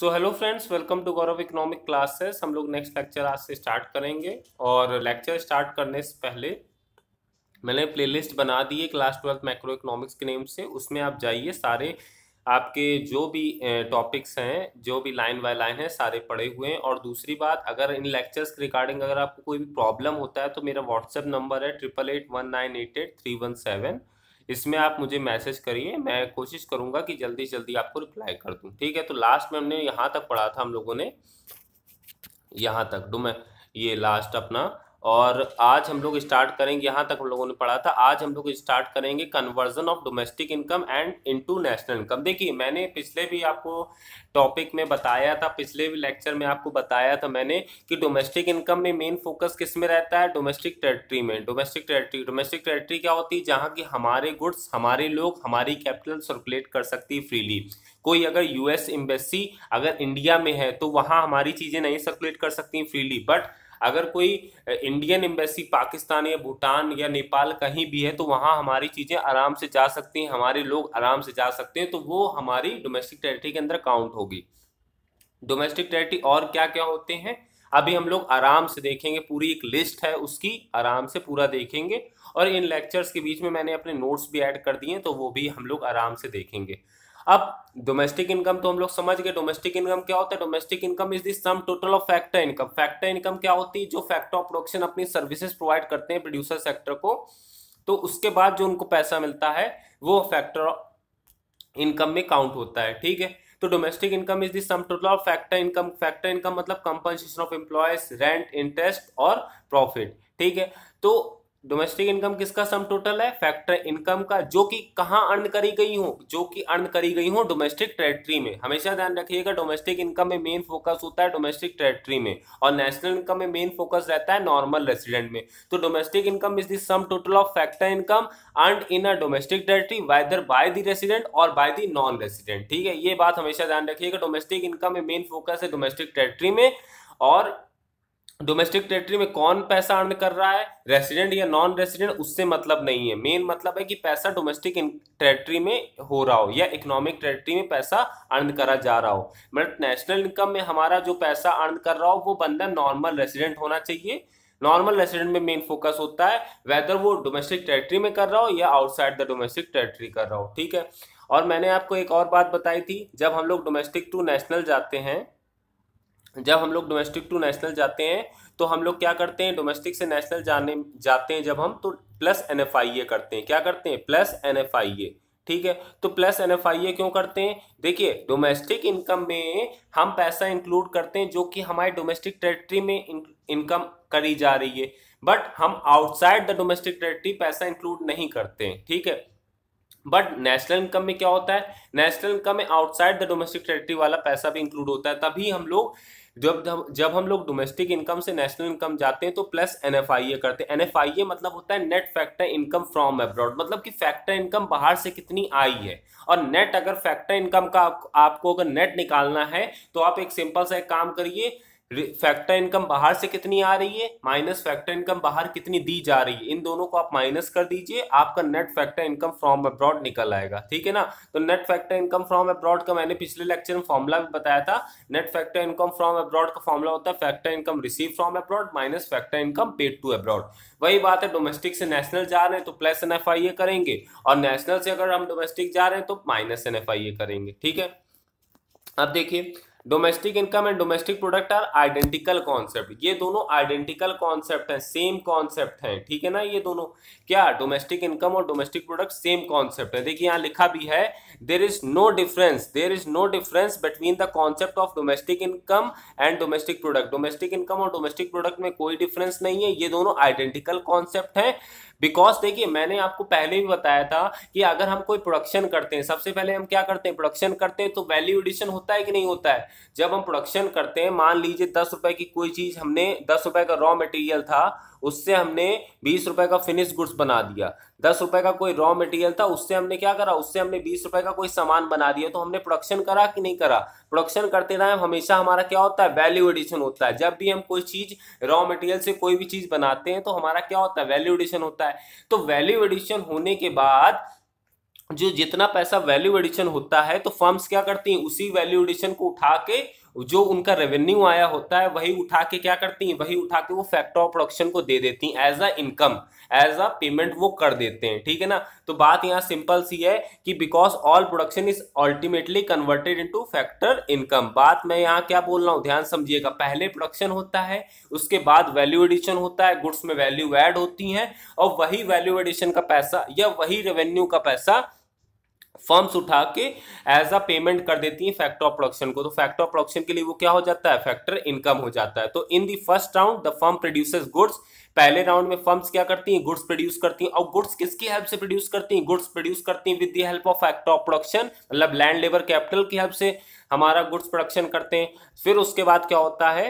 so hello friends welcome to Gaurav economic classes हम लोग next lecture आज से स्टार्ट करेंगे और लेक्चर स्टार्ट करने से पहले मैंने प्लेलिस्ट बना दी है क्लास ट्वेल्थ माइक्रो इकोनॉमिक्स के नेम से उसमें आप जाइए सारे आपके जो भी टॉपिक्स हैं जो भी लाइन बाय लाइन है सारे पढ़े हुए हैं और दूसरी बात अगर इन लेक्चर्स के रिगार्डिंग अगर आपको कोई भी प्रॉब्लम होता है तो मेरा व्हाट्सएप नंबर है triple eight one nine eight eight three one seven इसमें आप मुझे मैसेज करिए मैं कोशिश करूंगा कि जल्दी से जल्दी आपको रिप्लाई कर दूं ठीक है तो लास्ट में हमने यहाँ तक पढ़ा था हम लोगों ने यहाँ तक डोमे तो ये लास्ट अपना और आज हम लोग स्टार्ट करेंगे यहाँ तक हम लोगों ने पढ़ा था आज हम लोग स्टार्ट करेंगे conversion of domestic income and into national income देखिए मैंने पिछले भी आपको टॉपिक में बताया था पिछले भी लेक्चर में आपको बताया था मैंने कि डोमेस्टिक इनकम में मेन फोकस किस में रहता है डोमेस्टिक टेरेटरी में डोमेस्टिक टेरेटरी डोमेस्टिक टेरेटरी क्या होती है जहाँ की हमारे गुड्स हमारे लोग हमारी कैपिटल सर्कुलेट कर सकती है फ्रीली कोई अगर यूएस एम्बेसी अगर इंडिया में है तो वहाँ हमारी चीज़ें नहीं सर्कुलेट कर सकती फ्रीली बट अगर कोई इंडियन एम्बेसी पाकिस्तान या भूटान या नेपाल कहीं भी है तो वहाँ हमारी चीज़ें आराम से जा सकती हैं हमारे लोग आराम से जा सकते हैं तो वो हमारी डोमेस्टिक टेरिटरी के अंदर काउंट होगी डोमेस्टिक टेरिटरी और क्या क्या होते हैं अभी हम लोग आराम से देखेंगे पूरी एक लिस्ट है उसकी आराम से पूरा देखेंगे और इन लेक्चर्स के बीच में मैंने अपने नोट्स भी ऐड कर दिए तो वो भी हम लोग आराम से देखेंगे अब डोमेस्टिक इनकम तो हम लोग समझ गए डोमेस्टिक इनकम क्या होता है domestic income is sum total of factor income factor income क्या होती है जो फैक्टर ऑफ प्रोडक्शन अपनी सर्विसेज प्रोवाइड करते हैं प्रोड्यूसर सेक्टर को तो उसके बाद जो उनको पैसा मिलता है वो फैक्टर इनकम में काउंट होता है ठीक है तो domestic income is the sum total of factor income factor income मतलब compensation of employees rent interest और प्रॉफिट ठीक है तो डोमेस्टिक इनकम किसका सम टोटल है फैक्टर इनकम का जो कि कहाँ अर्न करी गई हो जो कि अर्न करी गई हो डोमेस्टिक टेरिटरी में हमेशा ध्यान रखिएगा डोमेस्टिक इनकम में मेन फोकस होता है डोमेस्टिक टेरिटरी में और नेशनल इनकम में मेन फोकस रहता है नॉर्मल रेसिडेंट में तो domestic income is the sum total of factor income earn in a domestic territory whether by the resident और बाय द नॉन रेसिडेंट ठीक है ये बात हमेशा ध्यान रखिएगा डोमेस्टिक इनकम में मेन फोकस है डोमेस्टिक टेरिटरी में और डोमेस्टिक टेरिटरी में कौन पैसा अर्न कर रहा है रेसिडेंट या नॉन रेसिडेंट उससे मतलब नहीं है मेन मतलब है कि पैसा डोमेस्टिक टेरिटरी में हो रहा हो या इकोनॉमिक टेरिटरी में पैसा अर्न करा जा रहा हो मतलब नेशनल इनकम में हमारा जो पैसा अर्न कर रहा हो वो बंदा नॉर्मल रेसिडेंट होना चाहिए नॉर्मल रेसिडेंट में मेन फोकस होता है वेदर वो डोमेस्टिक टेरिटरी में कर रहा हो या आउटसाइड द डोमेस्टिक टेरिटरी कर रहा हो ठीक है और मैंने आपको एक और बात बताई थी जब हम लोग डोमेस्टिक टू नेशनल जाते हैं जब हम लोग डोमेस्टिक टू नेशनल जाते हैं तो हम लोग क्या करते हैं डोमेस्टिक से नेशनल जाने जाते हैं जब हम तो plus N F I A करते हैं क्या करते हैं plus N F I A ठीक है तो plus N F I A क्यों करते हैं देखिए डोमेस्टिक इनकम में हम पैसा इंक्लूड करते हैं जो कि हमारे डोमेस्टिक टेरिटरी में इनकम करी जा रही है बट हम आउटसाइड द डोमेस्टिक टेरिटरी पैसा इंक्लूड नहीं करते हैं ठीक है बट नेशनल इनकम में क्या होता है नेशनल इनकम में आउटसाइड द डोमेस्टिक टेरिटरी वाला पैसा भी इंक्लूड होता है तभी हम लोग जब जब हम लोग डोमेस्टिक इनकम से नेशनल इनकम जाते हैं तो प्लस एन करते हैं एन मतलब होता है net factor income from abroad मतलब कि फैक्टर इनकम बाहर से कितनी आई है और नेट अगर फैक्टर इनकम का आप, आपको अगर नेट निकालना है तो आप एक सिंपल सा एक काम करिए फैक्टर इनकम बाहर से कितनी आ रही है माइनस फैक्टर इनकम बाहर कितनी दी जा रही है इन दोनों को आप माइनस कर दीजिए आपका net factor income from abroad निकल आएगा ठीक है ना तो net factor income from abroad का मैंने पिछले लेक्चर में फॉर्मुला भी बताया था net factor income from abroad का फॉर्मुला होता है factor income receive from abroad minus factor income paid to abroad वही बात है डोमेस्टिक से नेशनल जा रहे हैं तो प्लस एन करेंगे और नेशनल से अगर हम डोमेस्टिक जा रहे हैं तो माइनस एन करेंगे ठीक है अब देखिए domestic income and domestic product are identical concept ये दोनों आइडेंटिकल कॉन्सेप्ट हैं सेम कॉन्सेप्ट हैं ठीक है ना ये दोनों क्या डोमेस्टिक इनकम और डोमेस्टिक प्रोडक्ट सेम कॉन्सेप्ट है देखिए यहाँ लिखा भी है there is no difference there is no difference between the concept of domestic income and domestic product domestic income और डोमेस्टिक प्रोडक्ट में कोई डिफरेंस नहीं है ये दोनों आइडेंटिकल कॉन्सेप्ट है बिकॉज देखिए मैंने आपको पहले भी बताया था कि अगर हम कोई प्रोडक्शन करते हैं सबसे पहले हम क्या करते हैं प्रोडक्शन करते हैं तो वैल्यू एडिशन होता है कि नहीं होता है जब हम प्रोडक्शन करते हैं मान लीजिए दस रुपए की कोई चीज हमने दस रुपए का रॉ मटेरियल था उससे हमने बीस रुपए का फिनिश गुड्स बना दिया दस रुपए का कोई रॉ मटेरियल था उससे हमने क्या करा उससे हमने बीस रुपए का कोई सामान बना दिया तो हमने प्रोडक्शन करा कि नहीं करा प्रोडक्शन करते रहे हमेशा हमारा क्या होता है वैल्यू एडिशन होता है जब भी हम कोई चीज रॉ मटेरियल से कोई भी चीज बनाते हैं तो हमारा क्या होता है वैल्यू एडिशन होता है तो वैल्यू एडिशन होने के बाद जो जितना पैसा वैल्यू एडिशन होता है तो फर्म्स क्या करती हैं उसी वैल्यू एडिशन को उठा के जो उनका रेवेन्यू आया होता है वही उठा के क्या करती हैं वही उठा के वो फैक्टर ऑफ प्रोडक्शन को दे देती हैं as a income as a payment वो कर देते हैं ठीक है ना तो बात यहाँ सिंपल सी है कि because all production is ultimately converted into factor income बात मैं यहाँ क्या बोल रहा हूँ ध्यान समझिएगा पहले प्रोडक्शन होता है उसके बाद वैल्यू एडिशन होता है गुड्स में वैल्यू एड होती है और वही वैल्यू एडिशन का पैसा या वही रेवेन्यू का पैसा फर्म्स उठा के एज अ पेमेंट कर देती हैं फैक्टर ऑफ प्रोडक्शन को तो फैक्टर ऑफ प्रोडक्शन के लिए वो क्या हो जाता है फैक्टर इनकम हो जाता है तो in the first round the firm produce goods पहले राउंड में फर्म्स क्या करती हैं गुड्स प्रोड्यूस करती हैं और गुड्स किसकी हेल्प से प्रोड्यूस करती हैं गुड्स प्रोड्यूस करती हैं with the help of factor of production मतलब लैंड लेबर कैपिटल की हेल्प से हमारा गुड्स प्रोडक्शन करते हैं फिर उसके बाद क्या होता है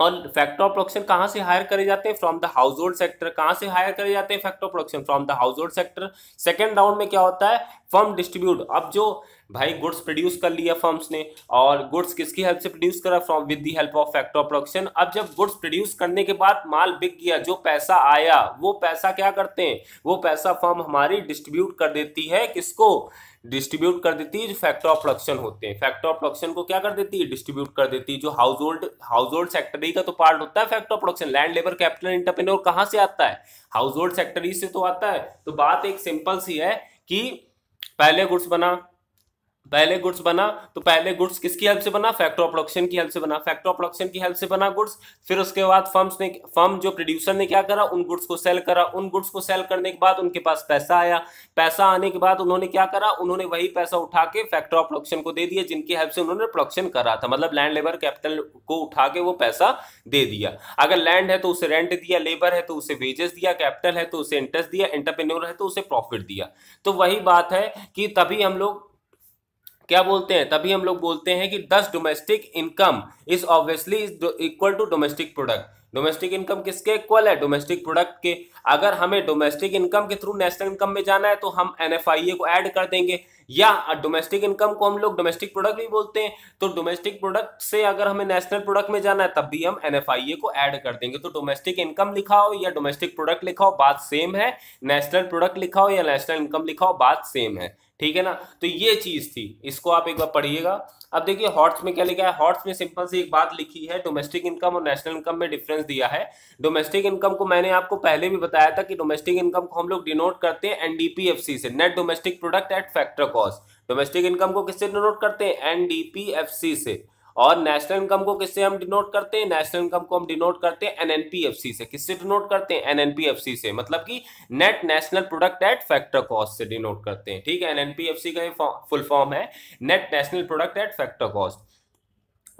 और फैक्टर ऑफ प्रोडक्शन कहाँ से हायर करे जाते हैं from the household sector कहाँ से हायर करे जाते हैं factor of production from the household sector second round में क्या होता है फॉर्म डिस्ट्रीब्यूट अब जो भाई गुड्स प्रोड्यूस कर लिया फर्म्स ने और गुड्स किसकी हेल्प से प्रोड्यूस करा from with the help of of production अब जब गुड्स प्रोड्यूस करने के बाद माल बिक गया जो पैसा आया वो पैसा क्या करते हैं वो पैसा फर्म हमारी डिस्ट्रीब्यूट कर देती है किसको डिस्ट्रीब्यूट कर देती है जो फैक्ट्री ऑफ प्रोडक्शन होते हैं फैक्ट्री ऑफ प्रोडक्शन को क्या कर देती है डिस्ट्रीब्यूट कर देती है जो हाउस होल्ड हाउस होल्ड सेक्टरी का तो पार्ट होता है factor of production land labour capital entrepreneur कहाँ से आता है हाउस होल्ड सेक्टरी से तो आता है तो बात एक सिंपल सी है कि पहले गुड्स बना पहले गुड्स बना तो पहले गुड्स किसकी हेल्प से बना फैक्टर ऑफ प्रोडक्शन की हेल्प से बना फैक्टर ऑफ प्रोडक्शन की हेल्प से बना गुड्स फिर उसके बाद फर्म्स ने फर्म जो प्रोड्यूसर ने क्या करा उन गुड्स को सेल करा उन गुड्स को सेल करने के बाद उनके पास पैसा आया पैसा आने के बाद उन्होंने क्या करा उन्होंने वही पैसा उठा के फैक्टर ऑफ प्रोडक्शन को दे दिया जिनकी हेल्प से उन्होंने प्रोडक्शन करा था मतलब लैंड लेबर कैपिटल को उठा के वो पैसा दे दिया अगर लैंड है तो उसे रेंट दिया लेबर है तो उसे वेजेस दिया कैपिटल है तो उसे इंटरेस्ट दिया एंटरप्रेन्योर है तो उसे प्रॉफिट दिया तो वही बात है कि तभी हम लोग क्या बोलते हैं तभी हम लोग बोलते हैं कि thus domestic income is obviously equal to domestic product domestic income किसके इक्वल है डोमेस्टिक प्रोडक्ट के अगर हमें डोमेस्टिक इनकम के थ्रू नेशनल इनकम में जाना है तो हम एन को ऐड कर देंगे या डोमेस्टिक इनकम को हम लोग डोमेस्टिक प्रोडक्ट भी बोलते हैं तो डोमेस्टिक प्रोडक्ट से अगर हमें नेशनल प्रोडक्ट में जाना है तब भी हम एन को ऐड कर देंगे तो डोमेस्टिक इनकम लिखा हो या डोमेस्टिक प्रोडक्ट लिखा हो बात सेम है नेशनल प्रोडक्ट लिखा हो या नेशनल इनकम लिखा हो बात सेम है ठीक है ना तो ये चीज थी इसको आप एक बार पढ़िएगा अब देखिए हॉट्स में क्या लिखा है हॉट्स में सिंपल सी एक बात लिखी है डोमेस्टिक इनकम और नेशनल इनकम में डिफरेंस दिया है डोमेस्टिक इनकम को मैंने आपको पहले भी बताया था कि डोमेस्टिक इनकम को हम लोग डिनोट करते हैं एनडीपीएफसी से net domestic product at factor cost domestic income को किससे डिनोट करते हैं एनडीपीएफसी से और नेशनल इनकम को किससे हम डिनोट करते हैं नेशनल इनकम को हम डिनोट करते हैं एनएनपीएफसी से किससे डिनोट करते हैं एनएनपीएफसी से मतलब कि net national product at factor cost से डिनोट करते हैं ठीक है एनएनपीएफसी का फुल फॉर्म है net national product at factor cost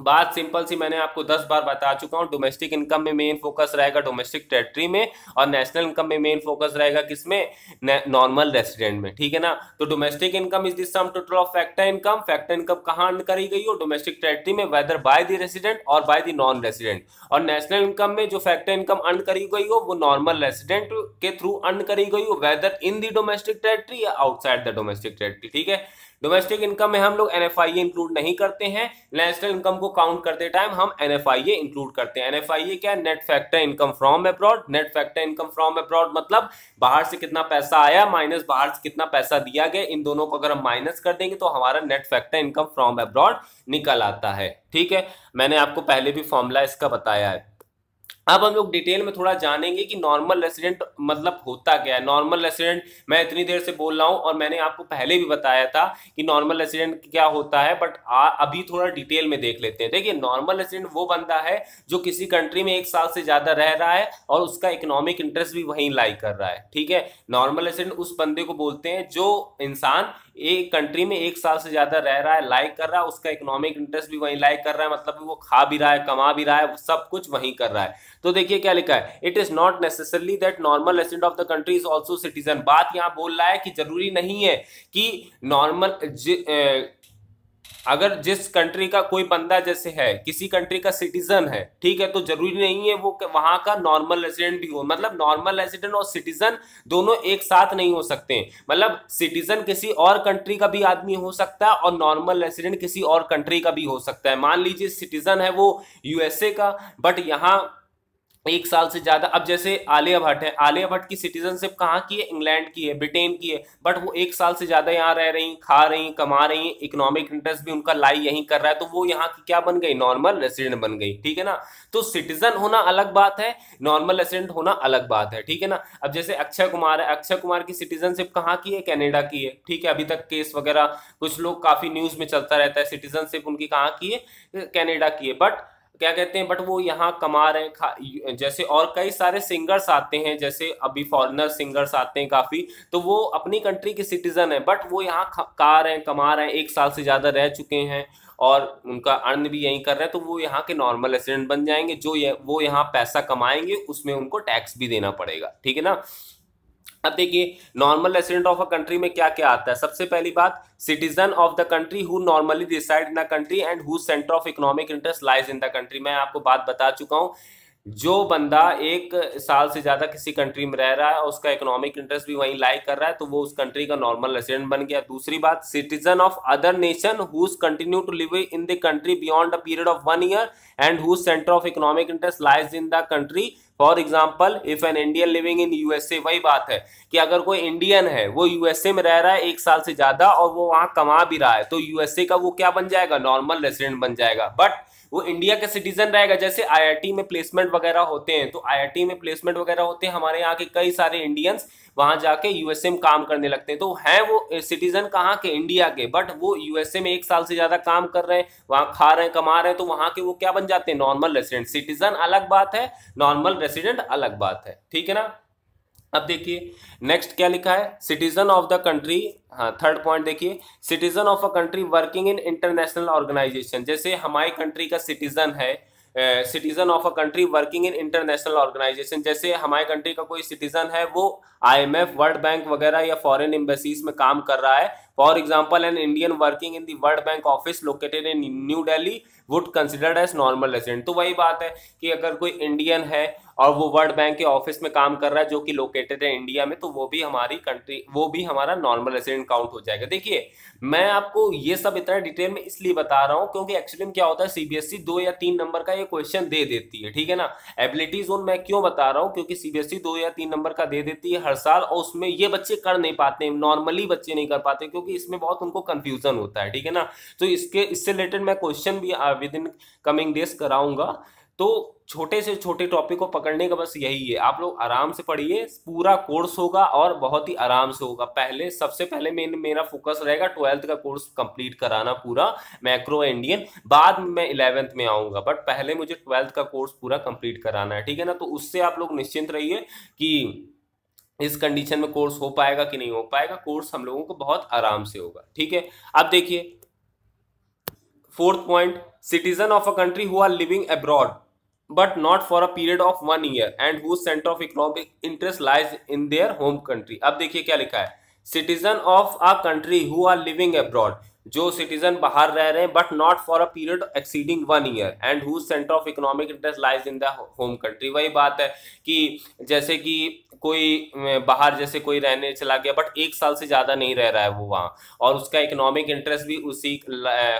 बात सिंपल सी मैंने आपको दस बार बता चुका हूँ डोमेस्टिक इनकम में मेन फोकस रहेगा डोमेस्टिक टेरिटरी में और नेशनल इनकम में मेन फोकस रहेगा किसमें नॉर्मल रेसिडेंट में ठीक है ना तो domestic income is this sum total of factor income factor income कहाँ अर्न करी गई हो डोमेस्टिक टेरिटरी में वेदर बाय द रेसिडेंट और बाय द नॉन रेसिडेंट और नेशनल इनकम में जो फैक्टर इनकम अर्न करी गई हो वो नॉर्मल रेसिडेंट के थ्रू अर्न करी गई हो whether in the domestic territory या आउटसाइड द डोमेस्टिक टेरिटरी ठीक है डोमेस्टिक इनकम में हम लोग एन इंक्लूड नहीं करते हैं नेशनल इनकम को काउंट करते टाइम हम एन इंक्लूड करते हैं एन क्या है net factor income from abroad net factor income from abroad मतलब बाहर से कितना पैसा आया माइनस बाहर से कितना पैसा दिया गया इन दोनों को अगर हम माइनस कर देंगे तो हमारा net factor income from abroad निकल आता है ठीक है मैंने आपको पहले भी फॉर्मूला इसका बताया है अब हम लोग डिटेल में थोड़ा जानेंगे कि नॉर्मल रेसिडेंट मतलब होता क्या है नॉर्मल रेसिडेंट मैं इतनी देर से बोल रहा हूँ और मैंने आपको पहले भी बताया था कि नॉर्मल रेसिडेंट क्या होता है बट आ, अभी थोड़ा डिटेल में देख लेते हैं देखिए नॉर्मल रेसिडेंट वो बंदा है जो किसी कंट्री में एक साल से ज़्यादा रह रहा है और उसका इकोनॉमिक इंटरेस्ट भी वहीं लाई कर रहा है ठीक है नॉर्मल रेसिडेंट उस बंदे को बोलते हैं जो इंसान एक कंट्री में एक साल से ज्यादा रह रहा है लाइक कर रहा है उसका इकोनॉमिक इंटरेस्ट भी वहीं लाइक कर रहा है मतलब वो खा भी रहा है कमा भी रहा है सब कुछ वहीं कर रहा है तो देखिए क्या लिखा है it is not necessarily that normal resident of the country is also citizen बात यहाँ बोल रहा है कि जरूरी नहीं है कि नॉर्मल अगर जिस कंट्री का कोई बंदा जैसे है किसी कंट्री का सिटीजन है ठीक है तो जरूरी नहीं है वो वहां का नॉर्मल रेजिडेंट भी हो मतलब नॉर्मल रेजिडेंट और सिटीजन दोनों एक साथ नहीं हो सकते मतलब सिटीजन किसी और कंट्री का भी आदमी हो सकता है और नॉर्मल रेजिडेंट किसी और कंट्री का भी हो सकता है मान लीजिए सिटीजन है वो यूएसए का बट यहाँ एक साल से ज़्यादा अब जैसे आलिया भट्ट है आलिया भट्ट की सिटीजनशिप कहाँ की है इंग्लैंड की है ब्रिटेन की है बट वो एक साल से ज़्यादा यहाँ रह रही खा रही कमा रही इकोनॉमिक इंटरेस्ट भी उनका लाई यहीं कर रहा है तो वो यहाँ की क्या बन गई नॉर्मल रेसिडेंट बन गई ठीक है ना तो सिटीजन होना अलग बात है नॉर्मल रेसिडेंट होना अलग बात है ठीक है ना अब जैसे अक्षय कुमार है अक्षय कुमार की सिटीजनशिप कहाँ की है कैनेडा की है ठीक है अभी तक केस वगैरह कुछ लोग काफ़ी न्यूज़ में चलता रहता है सिटीजनशिप उनकी कहाँ की है कैनेडा की है बट क्या कहते हैं बट वो यहाँ कमा रहे हैं जैसे और कई सारे सिंगर्स आते हैं जैसे अभी फॉरेनर सिंगर्स आते हैं काफ़ी तो वो अपनी कंट्री के सिटीज़न है बट वो यहाँ का रहे हैं कमा रहे हैं एक साल से ज़्यादा रह चुके हैं और उनका अर्न भी यहीं कर रहे हैं तो वो यहाँ के नॉर्मल रेसिडेंट बन जाएंगे जो ये वो यहाँ पैसा कमाएंगे उसमें उनको टैक्स भी देना पड़ेगा ठीक है ना अब देखिए normal resident of a country में क्या क्या आता है सबसे पहली बात citizen of the country who normally reside in the country and who centre of economic interest lies in the country मैं आपको बात बता चुका हूँ जो बंदा एक साल से ज़्यादा किसी कंट्री में रह रहा है उसका इकोनॉमिक इंटरेस्ट भी वहीं लाइक कर रहा है तो वो उस कंट्री का नॉर्मल रेसिडेंट बन गया दूसरी बात citizen of other nation whose continue to live in the country beyond a period of one year and whose centre of economic interest lies in the country for example if an Indian living in USA वही बात है कि अगर कोई Indian है वो USA में रह रहा है एक साल से ज्यादा और वो वहां कमा भी रहा है तो यूएसए का वो क्या बन जाएगा नॉर्मल रेसिडेंट बन जाएगा बट वो इंडिया का सिटीजन रहेगा जैसे आईआईटी में प्लेसमेंट वगैरह होते हैं तो आईआईटी में प्लेसमेंट वगैरह होते हैं हमारे यहाँ के कई सारे इंडियंस वहां जाके यूएसए में काम करने लगते हैं तो हैं वो सिटीजन कहाँ के इंडिया के बट वो यूएसए में एक साल से ज्यादा काम कर रहे हैं वहां खा रहे हैं कमा रहे हैं तो वहां के वो क्या बन जाते हैं नॉर्मल रेसिडेंट सिटीजन अलग बात है नॉर्मल रेसिडेंट अलग बात है ठीक है ना अब देखिए नेक्स्ट क्या लिखा है सिटीजन ऑफ द कंट्री हाँ थर्ड पॉइंट देखिए citizen of a country working in international organisation जैसे हमारी कंट्री का सिटीजन है citizen of a country working in international organisation जैसे हमारे कंट्री का कोई सिटीजन है वो आईएमएफ वर्ल्ड बैंक वगैरह या फॉरेन एम्बेसीज में काम कर रहा है for example an Indian working in the World Bank office located in New Delhi would considered as normal resident तो वही बात है कि अगर कोई इंडियन है और वो वर्ल्ड बैंक के ऑफिस में काम कर रहा है जो कि लोकेटेड है इंडिया में तो वो भी हमारी कंट्री वो भी हमारा नॉर्मल रेजिडेंट काउंट हो जाएगा देखिए मैं आपको ये सब इतना डिटेल में इसलिए बता रहा हूँ क्योंकि एक्चुअली में क्या होता है सीबीएसई e दो या तीन नंबर का ये क्वेश्चन दे देती है ठीक है ना एबिलिटी जोन मैं क्यों बता रहा हूँ क्योंकि सीबीएसई e दो या तीन नंबर का दे देती है हर साल और उसमें ये बच्चे कर नहीं पाते नॉर्मली बच्चे नहीं कर पाते क्योंकि क्योंकि इसमें बहुत उनको कंफ्यूजन होता है ठीक है ना तो इसके इससे रिलेटेड मैं क्वेश्चन भी विद इन कमिंग डेज कराऊंगा तो छोटे से छोटे टॉपिक को पकड़ने का बस यही है आप लोग आराम से पढ़िए पूरा कोर्स होगा और बहुत ही आराम से होगा पहले सबसे पहले मेन मेरा फोकस रहेगा ट्वेल्थ का कोर्स कंप्लीट कराना पूरा मैक्रो इंडियन बाद में मैं इलेवेंथ में आऊँगा बट पहले मुझे ट्वेल्थ का कोर्स पूरा कंप्लीट कराना है ठीक है ना तो उससे आप लोग निश्चिंत रहिए कि इस कंडीशन में कोर्स हो पाएगा कि नहीं हो पाएगा कोर्स हम लोगों को बहुत आराम से होगा ठीक है अब देखिए fourth point citizen of a country who are living abroad but not for a period of one year and who centre of economic interest lies in their home country अब देखिए क्या लिखा है citizen of a country who are living abroad जो citizen बाहर रह रहे हैं but not for a period exceeding one year and who centre of economic interest lies in the home country वही बात है कि जैसे कि कोई बाहर जैसे कोई रहने चला गया बट एक साल से ज़्यादा नहीं रह रहा है वो वहाँ और उसका इकोनॉमिक इंटरेस्ट भी उसी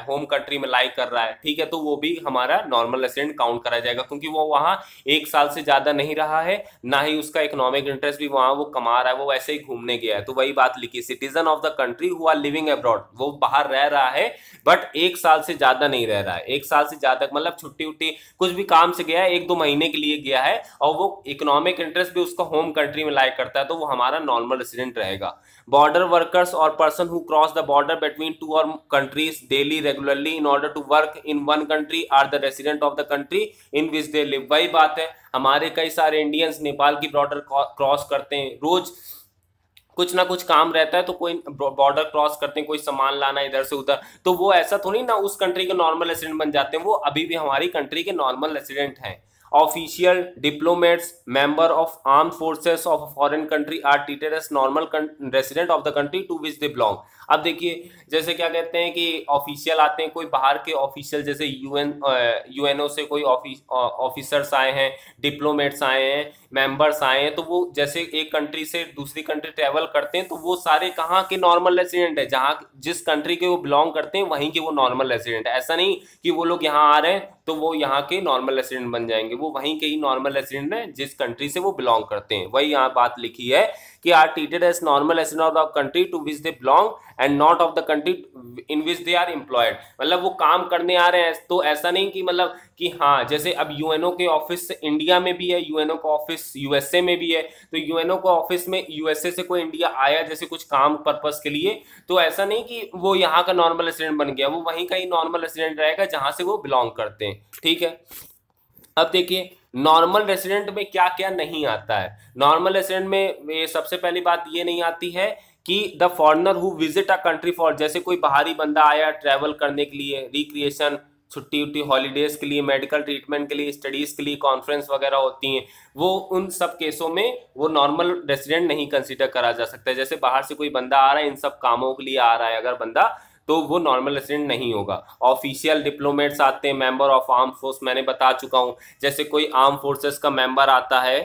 होम कंट्री में लाइक कर रहा है ठीक है तो वो भी हमारा नॉर्मल रेसिडेंट काउंट करा जाएगा क्योंकि वो वहाँ एक साल से ज़्यादा नहीं रहा है ना ही उसका इकोनॉमिक इंटरेस्ट भी वहाँ वो कमा रहा है वो वैसे ही घूमने गया है तो वही बात लिखी citizen of the country are living abroad वो बाहर रह रहा है बट एक साल से ज्यादा नहीं रह रहा है एक साल से ज्यादा मतलब छुट्टी उट्टी कुछ भी काम से गया है एक दो महीने के लिए गया है और वो इकोनॉमिक इंटरेस्ट भी उसका होम कंट्री में लाइक करता है तो वो हमारा नॉर्मल रेसिडेंट रहेगा बॉर्डर वर्कर्स और person who cross the border between two और countries daily regularly in order to work in one country are the resident of the country in which they live वही बात है हमारे कई सारे Indians Nepal की बॉर्डर क्रॉस करते हैं रोज कुछ ना कुछ काम रहता है तो कोई बॉर्डर क्रॉस करते हैं कोई सामान लाना इधर से उधर तो वो ऐसा थोड़ी तो ना उस कंट्री के नॉर्मल रेसिडेंट बन जाते हैं वो अभी भी हमारी कंट्री के नॉर्मल रेसिडेंट हैं official diplomats member of arm forces of foreign country are treated as normal resident of the country to which they belong अब देखिए जैसे क्या कहते हैं कि ऑफिशियल आते हैं कोई बाहर के ऑफिशियल जैसे यूएन यूएनओ से कोई ऑफिसर्स आए हैं डिप्लोमेट्स आए हैं मेंबर्स आए हैं तो वो जैसे एक कंट्री से दूसरी कंट्री ट्रेवल करते हैं तो वो सारे कहाँ के नॉर्मल रेसिडेंट है जहाँ जिस कंट्री के वो बिलोंग करते हैं वहीं के वो नॉर्मल रेसिडेंट है ऐसा नहीं कि वो लोग यहाँ आ रहे हैं तो वो यहाँ के नॉर्मल रेसिडेंट बन जाएंगे वो वहीं के ही नॉर्मल रेसिडेंट हैं जिस कंट्री से वो बिलोंग करते हैं वही यहाँ बात लिखी है कि are treated as normal resident of country to which they belong and not of the country in which they are employed मतलब वो काम करने आ रहे हैं तो ऐसा नहीं कि मतलब कि हाँ जैसे अब यूएनओ के ऑफिस इंडिया में भी है यूएनओ का ऑफिस यूएसए में भी है तो यूएनओ का ऑफिस में यूएसए से कोई इंडिया आया जैसे कुछ काम पर्पज के लिए तो ऐसा नहीं कि वो यहाँ का नॉर्मल रेसिडेंट बन गया वो वहीं का ही नॉर्मल रेसिडेंट रहेगा जहाँ से वो बिलोंग करते हैं ठीक है अब देखिए नॉर्मल रेसिडेंट में क्या क्या नहीं आता है नॉर्मल रेसिडेंट में सबसे पहली बात ये नहीं आती है कि the foreigner who visit a country for जैसे कोई बाहरी बंदा आया ट्रैवल करने के लिए रिक्रिएशन छुट्टी उट्टी हॉलीडेज के लिए मेडिकल ट्रीटमेंट के लिए स्टडीज़ के लिए कॉन्फ्रेंस वगैरह होती हैं वो उन सब केसों में वो नॉर्मल रेसिडेंट नहीं कंसिडर करा जा सकता जैसे बाहर से कोई बंदा आ रहा है इन सब कामों के लिए आ रहा है अगर बंदा तो वो नॉर्मल रेसिडेंट नहीं होगा ऑफिशियल डिप्लोमेट्स आते हैं मेंबर ऑफ आर्म फोर्स मैंने बता चुका हूँ जैसे कोई आर्म फोर्सेस का मेंबर आता है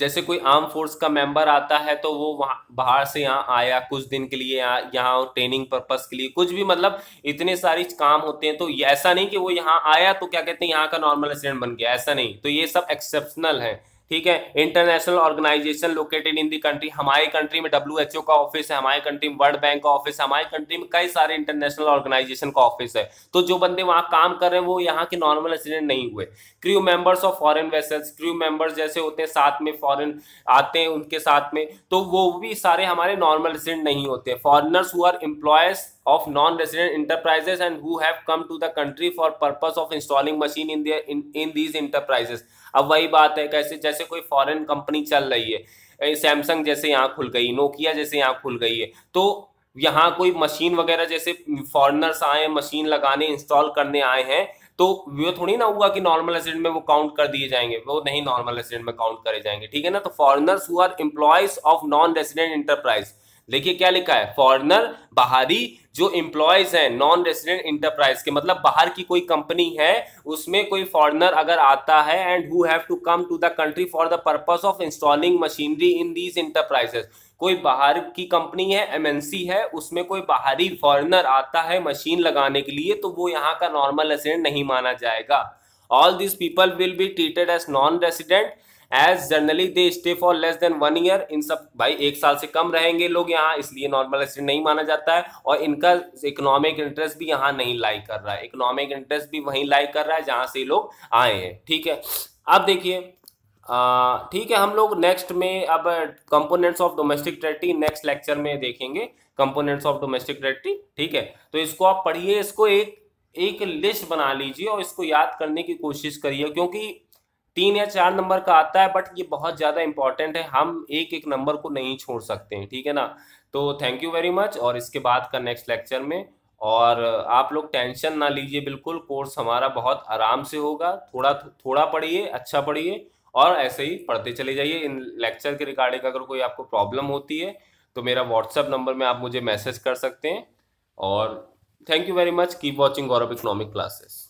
जैसे कोई आर्म फोर्स का मेंबर आता है तो वो वहाँ बाहर से यहाँ आया कुछ दिन के लिए यहाँ ट्रेनिंग पर्पस के लिए कुछ भी मतलब इतने सारे काम होते हैं तो ऐसा नहीं कि वो यहाँ आया तो क्या कहते हैं यहाँ का नॉर्मल रेसिडेंट बन गया ऐसा नहीं तो ये सब एक्सेप्शनल है ठीक है international organisation located in the country हमारे कंट्री में डब्ल्यू का ऑफिस है हमारे कंट्री में वर्ल्ड बैंक का ऑफिस है हमारे कंट्री में कई सारे इंटरनेशनल ऑर्गेनाइजेशन का ऑफिस है तो जो बंदे वहां काम कर रहे हैं वो यहाँ के नॉर्मल रेसिडेंट नहीं हुए crew members of foreign vessels crew members जैसे होते हैं साथ में फॉरेन आते हैं उनके साथ में तो वो भी सारे हमारे नॉर्मल रेसिडेंट नहीं होते foreigners who are employees of non-resident enterprises and who have come to the country for purpose of installing machine in their in, in these enterprises अब वही बात है कैसे जैसे कोई फॉरेन कंपनी चल रही है सैमसंग जैसे यहाँ खुल गई नोकिया जैसे यहाँ खुल गई है तो यहाँ कोई मशीन वगैरह जैसे फॉरनर्स आए मशीन लगाने इंस्टॉल करने आए हैं तो वो थोड़ी ना हुआ कि नॉर्मल एसिडेंट में वो काउंट कर दिए जाएंगे वो नहीं नॉर्मल एसिडेंट में काउंट करे जाएंगे ठीक है ना तो फॉरनर्स हुआ employees of non resident enterprise देखिए क्या लिखा है फॉरनर बाहरी जो इंप्लॉयज हैं नॉन रेसिडेंट इंटरप्राइज के मतलब बाहर की कोई कंपनी है उसमें कोई फॉरनर अगर आता है and who have to come to the country for the purpose of installing machinery in these enterprises कोई बाहर की कंपनी है एमएनसी है उसमें कोई बाहरी फॉरनर आता है मशीन लगाने के लिए तो वो यहाँ का नॉर्मल रेसिडेंट नहीं माना जाएगा all this people will be treated as non resident as generally they stay for less than one year in सब भाई एक साल से कम रहेंगे लोग यहाँ इसलिए नॉर्मल एक्सीडेंट नहीं माना जाता है और इनका इकोनॉमिक इंटरेस्ट भी यहाँ नहीं लाई कर रहा है इकोनॉमिक इंटरेस्ट भी वहीं लाई कर रहा है जहाँ से लोग आए हैं ठीक है अब देखिए ठीक है हम लोग नेक्स्ट में अब components of domestic treaty next lecture में देखेंगे कंपोनेंट्स ऑफ डोमेस्टिक ट्रेटी ठीक है तो इसको आप पढ़िए इसको एक एक लिस्ट बना लीजिए और इसको याद करने की कोशिश करिए क्योंकि तीन या चार नंबर का आता है बट ये बहुत ज़्यादा इंपॉर्टेंट है हम एक एक नंबर को नहीं छोड़ सकते हैं ठीक है ना तो थैंक यू वेरी मच और इसके बाद का नेक्स्ट लेक्चर में और आप लोग टेंशन ना लीजिए बिल्कुल कोर्स हमारा बहुत आराम से होगा थोड़ा थोड़ा पढ़िए अच्छा पढ़िए और ऐसे ही पढ़ते चले जाइए इन लेक्चर के रिगार्डिंग अगर कोई आपको प्रॉब्लम होती है तो मेरा व्हाट्सअप नंबर में आप मुझे मैसेज कर सकते हैं और thank you very much keep watching Gaurav economic classes